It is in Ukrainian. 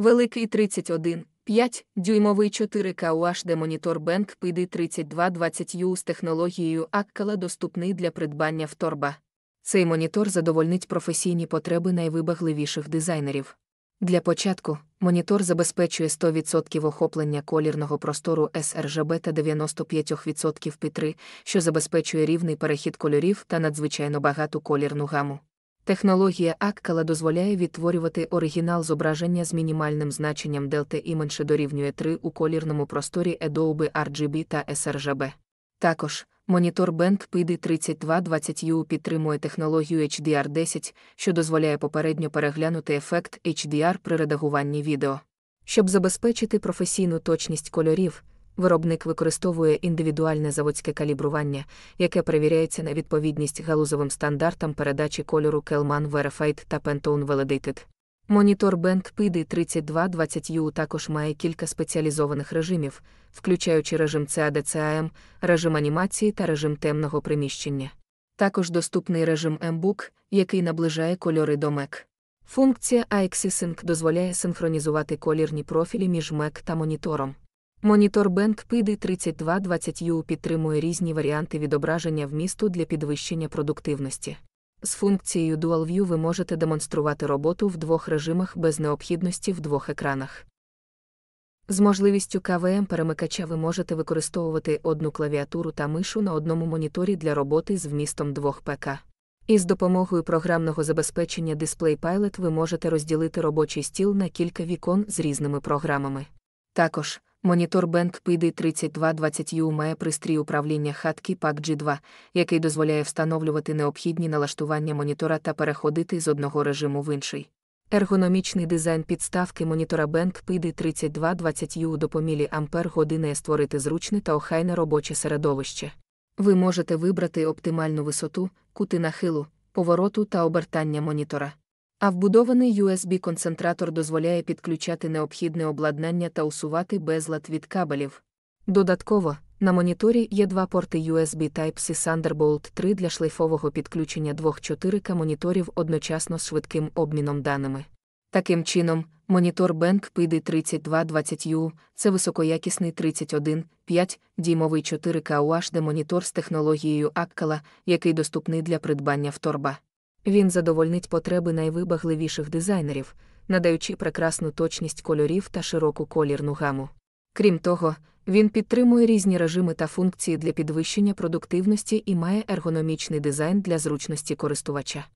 Великий 31, 5, дюймовий 4К UHD монітор Bank PD 3220U з технологією Аккала доступний для придбання в торба. Цей монітор задовольнить професійні потреби найвибагливіших дизайнерів. Для початку монітор забезпечує 100% охоплення колірного простору sRGB та 95% P3, що забезпечує рівний перехід кольорів та надзвичайно багату колірну гаму. Технологія Аккала дозволяє відтворювати оригінал зображення з мінімальним значенням Delta і менше дорівнює 3 у колірному просторі Adobe RGB та sRGB. Також монітор Bank PD 3220U підтримує технологію HDR10, що дозволяє попередньо переглянути ефект HDR при редагуванні відео. Щоб забезпечити професійну точність кольорів виробник використовує індивідуальне заводське калібрування, яке перевіряється на відповідність галузовим стандартам передачі кольору Kelman Verified та Pantone Validated. Монітор Bank PD 3220U також має кілька спеціалізованих режимів, включаючи режим CAD-CAM, режим анімації та режим темного приміщення. Також доступний режим MBook, який наближає кольори до MEC. Функція AXI Sync дозволяє синхронізувати колірні профілі між MEC та монітором. Монітор pd 3220U підтримує різні варіанти відображення вмісту для підвищення продуктивності. З функцією DualView ви можете демонструвати роботу в двох режимах без необхідності в двох екранах. З можливістю КВМ перемикача ви можете використовувати одну клавіатуру та мишу на одному моніторі для роботи з вмістом двох ПК. І з допомогою програмного забезпечення Display Pilot ви можете розділити робочий стіл на кілька вікон з різними програмами. Також Монітор Bank PD 3220U має пристрій управління хатки PAC G2, який дозволяє встановлювати необхідні налаштування монітора та переходити з одного режиму в інший. Ергономічний дизайн підставки монітора Bank PD 3220U до помілі ампер години створити зручне та охайне робоче середовище. Ви можете вибрати оптимальну висоту, кути нахилу, повороту та обертання монітора. А вбудований USB-концентратор дозволяє підключати необхідне обладнання та усувати безлад від кабелів. Додатково, на моніторі є два порти USB Type-C Thunderbolt 3 для шлейфового підключення двох 4К моніторів одночасно з швидким обміном даними. Таким чином, монітор Bank PD 3220U це високоякісний 31,5 діймовий 4К UHD монітор з технологією Аккала, який доступний для придбання в торба. Він задовольнить потреби найвибагливіших дизайнерів, надаючи прекрасну точність кольорів та широку колірну гаму. Крім того, він підтримує різні режими та функції для підвищення продуктивності і має ергономічний дизайн для зручності користувача.